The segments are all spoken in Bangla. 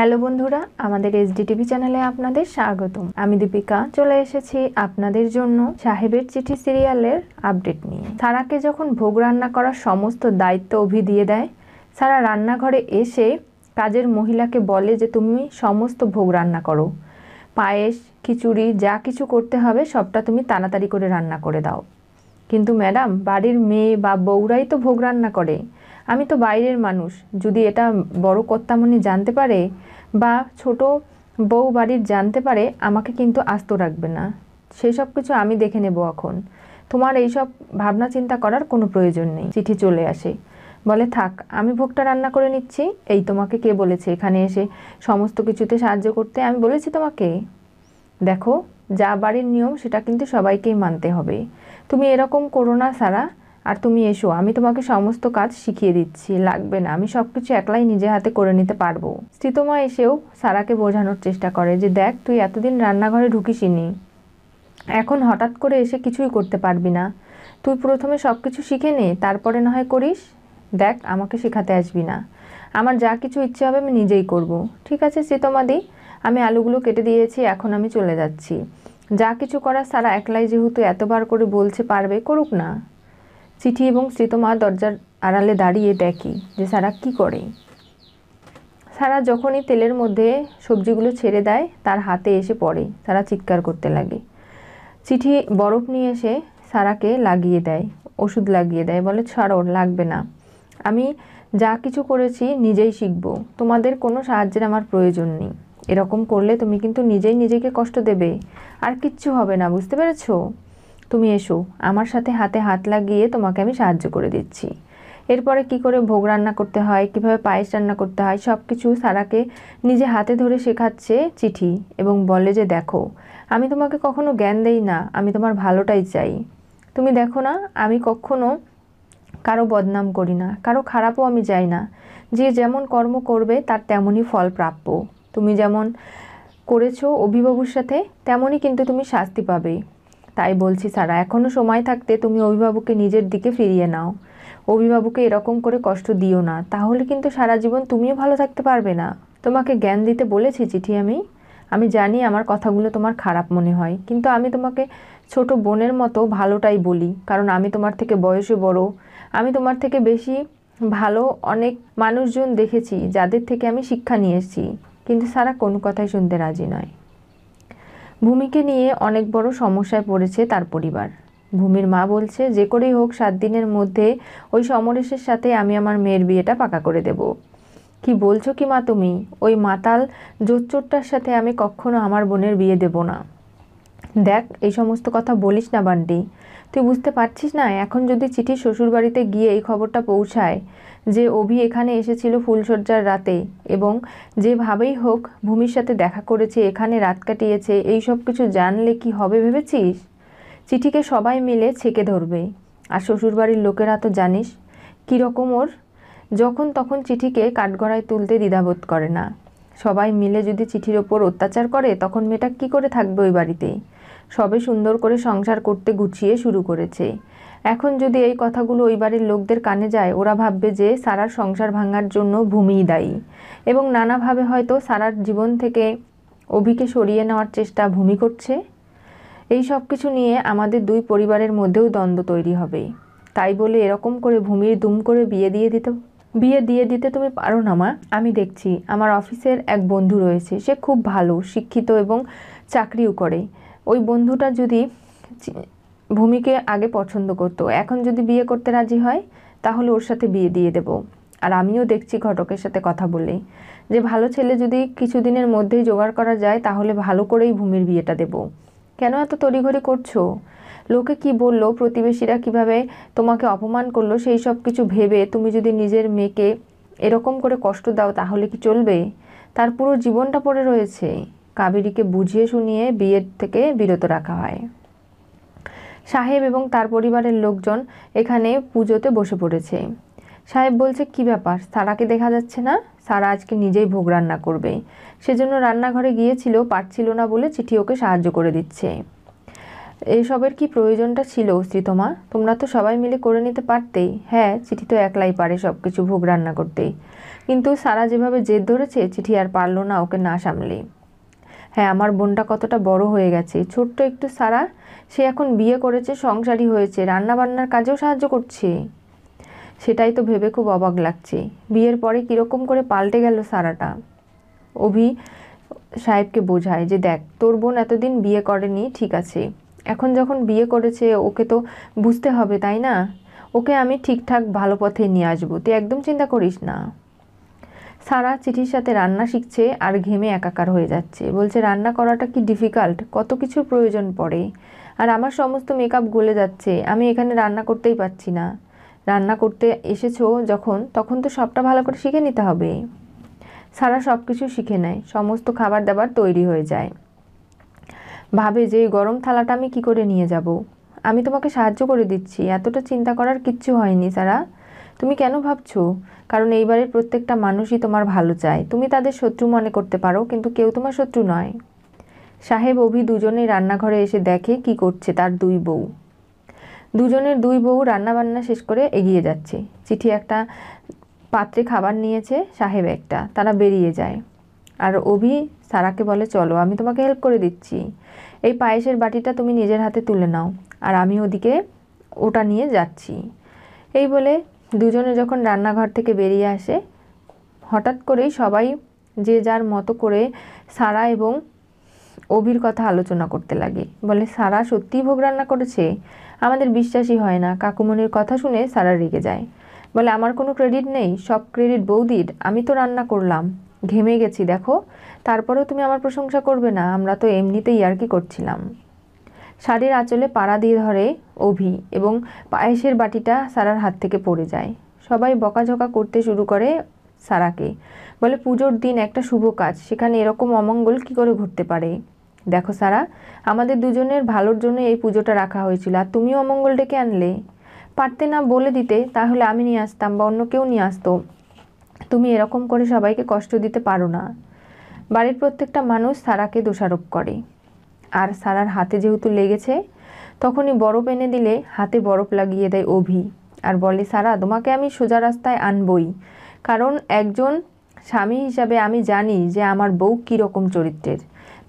হ্যালো বন্ধুরা আমাদের ডি টিভি চ্যানেলে আপনাদের স্বাগতম আমি দীপিকা চলে এসেছি আপনাদের জন্য সাহেবের চিঠি সিরিয়ালের আপডেট নিয়ে সারাকে যখন ভোগ রান্না করার সমস্ত দায়িত্ব অভি দিয়ে দেয় সারা রান্নাঘরে এসে কাজের মহিলাকে বলে যে তুমি সমস্ত ভোগ রান্না করো পায়েস খিচুড়ি যা কিছু করতে হবে সবটা তুমি তাড়াতাড়ি করে রান্না করে দাও কিন্তু ম্যাডাম বাড়ির মেয়ে বা বউরাই তো ভোগ রান্না করে আমি তো বাইরের মানুষ যদি এটা বড় কর্তামণি জানতে পারে বা ছোট বউ বাড়ির জানতে পারে আমাকে কিন্তু আস্ত রাখবে না সেই সব কিছু আমি দেখে নেব এখন তোমার এইসব ভাবনা চিন্তা করার কোনো প্রয়োজন নেই চিঠি চলে আসে বলে থাক আমি ভোগটা রান্না করে নিচ্ছি এই তোমাকে কে বলেছে এখানে এসে সমস্ত কিছুতে সাহায্য করতে আমি বলেছি তোমাকে দেখো যা বাড়ির নিয়ম সেটা কিন্তু সবাইকেই মানতে হবে তুমি এরকম করোনা সারা আর তুমি এসো আমি তোমাকে সমস্ত কাজ শিখিয়ে দিচ্ছি লাগবে না আমি সব কিছু একলাই নিজে হাতে করে নিতে পারবো স্থিতমা এসেও সারাকে বোঝানোর চেষ্টা করে যে দেখ তুই এতদিন রান্নাঘরে ঢুকিসিনি এখন হঠাৎ করে এসে কিছুই করতে পারবি না তুই প্রথমে সব কিছু শিখে নে তারপরে না হয় করিস দেখ আমাকে শেখাতে আসবি না আমার যা কিছু ইচ্ছে হবে আমি নিজেই করব। ঠিক আছে দি আমি আলুগুলো কেটে দিয়েছি এখন আমি চলে যাচ্ছি যা কিছু করার সারা একলাই যেহেতু এতবার করে বলছে পারবে করুক না চিঠি এবং মা দরজার আড়ালে দাঁড়িয়ে দেখি যে সারা কি করে সারা যখনই তেলের মধ্যে সবজিগুলো ছেড়ে দেয় তার হাতে এসে পড়ে সারা চিৎকার করতে লাগে চিঠি বরফ নিয়ে এসে সারাকে লাগিয়ে দেয় ওষুধ লাগিয়ে দেয় বলে ছাড়ো লাগবে না আমি যা কিছু করেছি নিজেই শিখব তোমাদের কোনো সাহায্যের আমার প্রয়োজন নেই এরকম করলে তুমি কিন্তু নিজেই নিজেকে কষ্ট দেবে আর কিচ্ছু হবে না বুঝতে পেরেছো তুমি এসো আমার সাথে হাতে হাত লাগিয়ে তোমাকে আমি সাহায্য করে দিচ্ছি এরপরে কি করে ভোগ রান্না করতে হয় কিভাবে পায়েস রান্না করতে হয় সব কিছু সারাকে নিজে হাতে ধরে শেখাচ্ছে চিঠি এবং বলে যে দেখো আমি তোমাকে কখনো জ্ঞান দেই না আমি তোমার ভালোটাই চাই তুমি দেখো না আমি কখনো কারো বদনাম করি না কারো খারাপও আমি যাই না যে যেমন কর্ম করবে তার তেমনই ফল প্রাপ্য তুমি যেমন করেছো অভিভাবুর সাথে তেমনই কিন্তু তুমি শাস্তি পাবে তাই বলছি সারা এখনও সময় থাকতে তুমি অভিভাবককে নিজের দিকে ফিরিয়ে নাও অভিভাবককে এরকম করে কষ্ট দিও না তাহলে কিন্তু সারা জীবন তুমিও ভালো থাকতে পারবে না তোমাকে জ্ঞান দিতে বলেছি চিঠি আমি আমি জানি আমার কথাগুলো তোমার খারাপ মনে হয় কিন্তু আমি তোমাকে ছোট বোনের মতো ভালোটাই বলি কারণ আমি তোমার থেকে বয়সে বড় আমি তোমার থেকে বেশি ভালো অনেক মানুষজন দেখেছি যাদের থেকে আমি শিক্ষা নিয়েছি কিন্তু সারা কোনো কথাই শুনতে রাজি নয় ভূমিকে নিয়ে অনেক বড় সমস্যায় পড়েছে তার পরিবার ভূমির মা বলছে যে করেই হোক সাত দিনের মধ্যে ওই সমরেশের সাথে আমি আমার মেয়ের বিয়েটা পাকা করে দেব কি বলছো কি মা তুমি ওই মাতাল জোচ্চোরটার সাথে আমি কখনো আমার বোনের বিয়ে দেব না দেখ এই সমস্ত কথা বলিস না বান্টি তুই বুঝতে পারছিস না এখন যদি চিঠি শ্বশুরবাড়িতে গিয়ে এই খবরটা পৌঁছায় যে অভি এখানে এসেছিল ফুলশয্যার রাতে এবং যেভাবেই হোক ভূমির সাথে দেখা করেছে এখানে রাত কাটিয়েছে এই সব কিছু জানলে কি হবে ভেবেছিস চিঠিকে সবাই মিলে ছেকে ধরবে আর শ্বশুরবাড়ির লোকেরা তো জানিস কীরকম ওর যখন তখন চিঠিকে কাঠগড়ায় তুলতে দ্বিধাবোধ করে না সবাই মিলে যদি চিঠির ওপর অত্যাচার করে তখন মেয়েটা কী করে থাকবে ওই বাড়িতে সবে সুন্দর করে সংসার করতে গুছিয়ে শুরু করেছে এখন যদি এই কথাগুলো ওই বাড়ির লোকদের কানে যায় ওরা ভাববে যে সারার সংসার ভাঙার জন্য ভূমিই দায়ী এবং নানাভাবে হয়তো সারার জীবন থেকে অভিকে সরিয়ে নেওয়ার চেষ্টা ভূমি করছে এই সব কিছু নিয়ে আমাদের দুই পরিবারের মধ্যেও দ্বন্দ্ব তৈরি হবে তাই বলে এরকম করে ভূমির দুম করে বিয়ে দিয়ে দিতে বিয়ে দিয়ে দিতে তুমি পারো না মা আমি দেখছি আমার অফিসের এক বন্ধু রয়েছে সে খুব ভালো শিক্ষিত এবং চাকরিও করে ওই বন্ধুটা যদি ভূমিকে আগে পছন্দ করতো এখন যদি বিয়ে করতে রাজি হয় তাহলে ওর সাথে বিয়ে দিয়ে দেব আর আমিও দেখছি ঘটকের সাথে কথা বলেই যে ভালো ছেলে যদি কিছুদিনের মধ্যেই জোগাড় করা যায় তাহলে ভালো করেই ভূমির বিয়েটা দেব কেন এত তড়িঘড়ি করছো লোকে কি বলল প্রতিবেশীরা কিভাবে তোমাকে অপমান করলো সেই সব কিছু ভেবে তুমি যদি নিজের মেয়েকে এরকম করে কষ্ট দাও তাহলে কি চলবে তার পুরো জীবনটা পড়ে রয়েছে কাবেরীকে বুঝিয়ে শুনিয়ে বিয়ের থেকে বিরত রাখা হয় সাহেব এবং তার পরিবারের লোকজন এখানে পুজোতে বসে পড়েছে সাহেব বলছে কি ব্যাপার সারাকে দেখা যাচ্ছে না সারা আজকে নিজেই ভোগ রান্না করবে সেজন্য রান্নাঘরে গিয়েছিল পারছিল না বলে চিঠি ওকে সাহায্য করে দিচ্ছে এসবের কি প্রয়োজনটা ছিল শ্রীতমা তোমরা তো সবাই মিলে করে নিতে পারতেই হ্যাঁ চিঠি তো একলাই পারে সব কিছু ভোগ রান্না করতেই কিন্তু সারা যেভাবে জেদ ধরেছে চিঠি আর পারলো না ওকে না সামলে হ্যাঁ আমার বোনটা কতটা বড় হয়ে গেছে ছোট্ট একটু সারা সে এখন বিয়ে করেছে সংসারই হয়েছে রান্নাবান্নার কাজেও সাহায্য করছে সেটাই তো ভেবে খুব অবাক লাগছে বিয়ের পরে কীরকম করে পাল্টে গেল সারাটা অভি সাহেবকে বোঝায় যে দেখ তোর বোন এতদিন বিয়ে করেনি ঠিক আছে এখন যখন বিয়ে করেছে ওকে তো বুঝতে হবে তাই না ওকে আমি ঠিকঠাক ভালো পথে নিয়ে আসবো তুই একদম চিন্তা করিস না সারা চিঠির সাথে রান্না শিখছে আর ঘেমে একাকার হয়ে যাচ্ছে বলছে রান্না করাটা কি ডিফিকাল্ট কত কিছুর প্রয়োজন পড়ে আর আমার সমস্ত মেকআপ গলে যাচ্ছে আমি এখানে রান্না করতেই পারছি না রান্না করতে এসেছো যখন তখন তো সবটা ভালো করে শিখে নিতে হবে সারা সব কিছু শিখে নেয় সমস্ত খাবার দাবার তৈরি হয়ে যায় ভাবে যে গরম থালাটা আমি কি করে নিয়ে যাব আমি তোমাকে সাহায্য করে দিচ্ছি এতটা চিন্তা করার কিচ্ছু হয়নি সারা তুমি কেন ভাবছ কারণ এইবারের প্রত্যেকটা মানুষই তোমার ভালো চায় তুমি তাদের শত্রু মনে করতে পারো কিন্তু কেউ তোমার শত্রু নয় সাহেব অভি দুজনেই রান্নাঘরে এসে দেখে কি করছে তার দুই বউ দুজনের দুই বউ রান্নাবান্না শেষ করে এগিয়ে যাচ্ছে চিঠি একটা পাত্রে খাবার নিয়েছে সাহেব একটা তারা বেরিয়ে যায় আর অভি সারাকে বলে চলো আমি তোমাকে হেল্প করে দিচ্ছি এই পায়েসের বাটিটা তুমি নিজের হাতে তুলে নাও আর আমি ওদিকে ওটা নিয়ে যাচ্ছি এই বলে দুজনে যখন রান্নাঘর থেকে বেরিয়ে আসে হঠাৎ করেই সবাই যে যার মতো করে সারা এবং অভির কথা আলোচনা করতে লাগে বলে সারা সত্যিই ভোগ রান্না করেছে আমাদের বিশ্বাসই হয় না কাকুমনির কথা শুনে সারা রেগে যায় বলে আমার কোনো ক্রেডিট নেই সব ক্রেডিট বৌদির আমি তো রান্না করলাম ঘেমে গেছি দেখো তারপরেও তুমি আমার প্রশংসা করবে না আমরা তো এমনিতেই ইয়ার্কি করছিলাম শাড়ির আঁচলে পাড়া দিয়ে ধরে অভি এবং পায়েসের বাটিটা সারার হাত থেকে পড়ে যায় সবাই বকাঝকা করতে শুরু করে সারাকে বলে পুজোর দিন একটা শুভ কাজ সেখানে এরকম অমঙ্গল কি করে ঘটতে পারে দেখো সারা আমাদের দুজনের ভালোর জন্য এই পুজোটা রাখা হয়েছিল আর তুমিও অমঙ্গল ডেকে আনলে পারতে না বলে দিতে তাহলে আমি নিয়ে আসতাম বা অন্য কেউ নিয়ে আসতো তুমি এরকম করে সবাইকে কষ্ট দিতে পারো না বাড়ির প্রত্যেকটা মানুষ সারাকে দোষারোপ করে আর সারার হাতে যেহেতু লেগেছে তখনই বরফ এনে দিলে হাতে বরফ লাগিয়ে দেয় অভি আর বলে সারা তোমাকে আমি সোজা রাস্তায় আনবই কারণ একজন স্বামী হিসাবে আমি জানি যে আমার বউ কীরকম চরিত্রের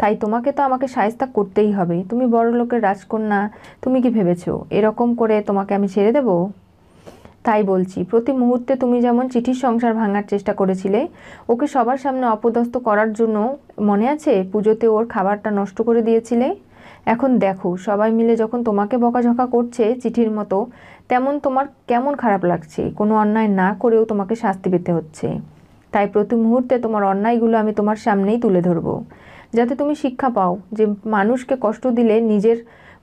তাই তোমাকে তো আমাকে সায়স্তা করতেই হবে তুমি বড় লোকের রাজকন্যা তুমি কি ভেবেছো এরকম করে তোমাকে আমি ছেড়ে দেবো তাই বলছি প্রতি মুহূর্তে তুমি যেমন চিঠির সংসার ভাঙার চেষ্টা করেছিলে ওকে সবার সামনে অপদস্থ করার জন্য মনে আছে পুজোতে ওর খাবারটা নষ্ট করে দিয়েছিলে এখন দেখো সবাই মিলে যখন তোমাকে বকাঝকা করছে চিঠির মতো তেমন তোমার কেমন খারাপ লাগছে কোনো অন্যায় না করেও তোমাকে শাস্তি পেতে হচ্ছে তাই প্রতি মুহূর্তে তোমার অন্যায়গুলো আমি তোমার সামনেই তুলে ধরব যাতে তুমি শিক্ষা পাও যে মানুষকে কষ্ট দিলে নিজের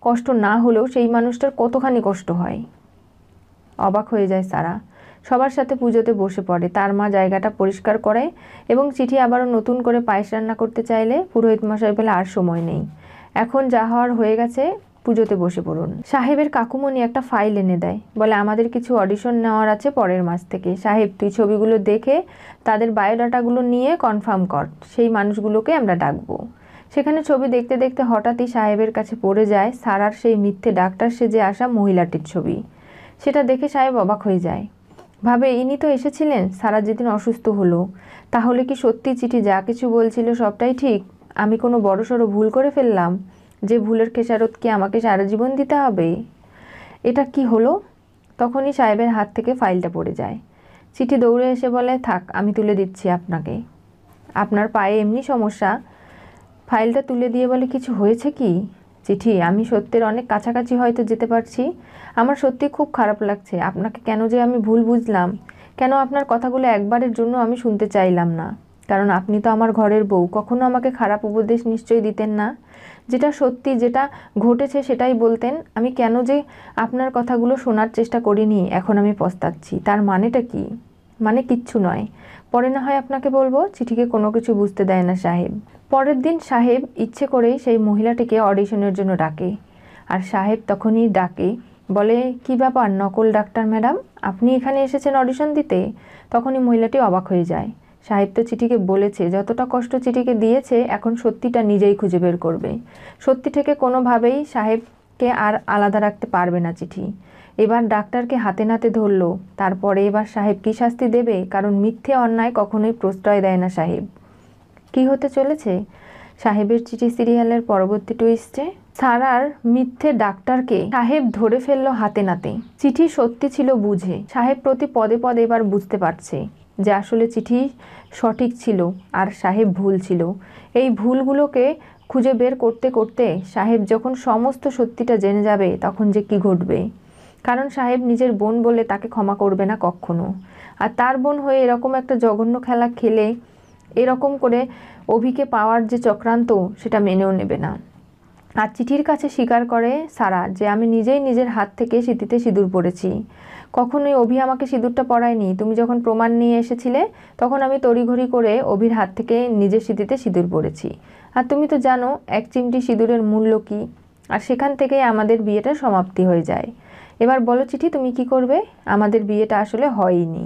কষ্ট না হলেও সেই মানুষটার কতখানি কষ্ট হয় অবাক হয়ে যায় সারা সবার সাথে পুজোতে বসে পড়ে তার মা জায়গাটা পরিষ্কার করে এবং চিঠি আবারও নতুন করে পায়েস রান্না করতে চাইলে পুরোহিত মশাই বলে আর সময় নেই এখন যা হওয়ার হয়ে গেছে পুজোতে বসে পড়ুন সাহেবের কাকুমণি একটা ফাইল এনে দেয় বলে আমাদের কিছু অডিশন নেওয়ার আছে পরের মাস থেকে সাহেব তুই ছবিগুলো দেখে তাদের বায়োডাটাগুলো নিয়ে কনফার্ম কর সেই মানুষগুলোকে আমরা ডাকবো সেখানে ছবি দেখতে দেখতে হঠাৎই সাহেবের কাছে পড়ে যায় সারার সেই মিথ্যে ডাক্তার সেজে আসা মহিলাটির ছবি সেটা দেখে সাহেব অবাক হয়ে যায় ভাবে ইনি তো এসেছিলেন সারা যেদিন অসুস্থ হলো তাহলে কি সত্যি চিঠি যা কিছু বলছিল সবটাই ঠিক আমি কোনো বড়সড় ভুল করে ফেললাম যে ভুলের খেসারত কি আমাকে সারা জীবন দিতে হবে এটা কি হলো তখনই সাহেবের হাত থেকে ফাইলটা পড়ে যায় চিঠি দৌড়ে এসে বলে থাক আমি তুলে দিচ্ছি আপনাকে আপনার পায়ে এমনি সমস্যা ফাইলটা তুলে দিয়ে বলে কিছু হয়েছে কি চিঠি আমি সত্যের অনেক কাছাকাছি হয়তো যেতে পারছি আমার সত্যি খুব খারাপ লাগছে আপনাকে কেন যে আমি ভুল বুঝলাম কেন আপনার কথাগুলো একবারের জন্য আমি শুনতে চাইলাম না কারণ আপনি তো আমার ঘরের বউ কখনো আমাকে খারাপ উপদেশ নিশ্চয়ই দিতেন না যেটা সত্যি যেটা ঘটেছে সেটাই বলতেন আমি কেন যে আপনার কথাগুলো শোনার চেষ্টা করিনি এখন আমি পস্তাচ্ছি তার মানেটা কি মানে কিচ্ছু নয় পরে না হয় আপনাকে বলবো চিঠিকে কোনো কিছু বুঝতে দেয় না সাহেব পরের দিন সাহেব ইচ্ছে করে সেই মহিলাটিকে অডিশনের জন্য ডাকে আর সাহেব তখনই ডাকে বলে কি ব্যাপার নকল ডাক্তার ম্যাডাম আপনি এখানে এসেছেন অডিশন দিতে তখনই মহিলাটি অবাক হয়ে যায় সাহেব তো চিঠিকে বলেছে যতটা কষ্ট চিঠিকে দিয়েছে এখন সত্যিটা নিজেই খুঁজে বের করবে সত্যি থেকে কোনোভাবেই সাহেবকে আর আলাদা রাখতে পারবে না চিঠি এবার ডাক্তারকে হাতে নাতে ধরল তারপরে এবার সাহেব কী শাস্তি দেবে কারণ মিথ্যে অন্যায় কখনোই প্রশ্রয় দেয় না সাহেব কি হতে চলেছে সাহেবের চিঠি সিরিয়ালের পরবর্তী টুইস্টে সারার মিথ্যে ডাক্তারকে সাহেব ধরে ফেললো হাতে নাতে চিঠি সত্যি ছিল বুঝে সাহেব প্রতি পদে পদে এবার বুঝতে পারছে যে আসলে চিঠি সঠিক ছিল আর সাহেব ভুল ছিল এই ভুলগুলোকে খুঁজে বের করতে করতে সাহেব যখন সমস্ত সত্যিটা জেনে যাবে তখন যে কি ঘটবে কারণ সাহেব নিজের বোন বলে তাকে ক্ষমা করবে না কখনো আর তার বোন হয়ে এরকম একটা জঘন্য খেলা খেলে এরকম করে অভিকে পাওয়ার যে চক্রান্ত সেটা মেনেও নেবে না আর চিঠির কাছে স্বীকার করে সারা যে আমি নিজেই নিজের হাত থেকে সিঁথিতে সিঁদুর পরেছি কখনোই অভি আমাকে সিঁদুরটা পরায়নি তুমি যখন প্রমাণ নিয়ে এসেছিলে তখন আমি তড়িঘড়ি করে অভির হাত থেকে নিজের সিঁথিতে সিঁদুর পরেছি আর তুমি তো জানো এক চিমটি সিঁদুরের মূল্য কী আর সেখান থেকেই আমাদের বিয়েটা সমাপ্তি হয়ে যায় এবার বলো চিঠি তুমি কি করবে আমাদের বিয়েটা আসলে হয়নি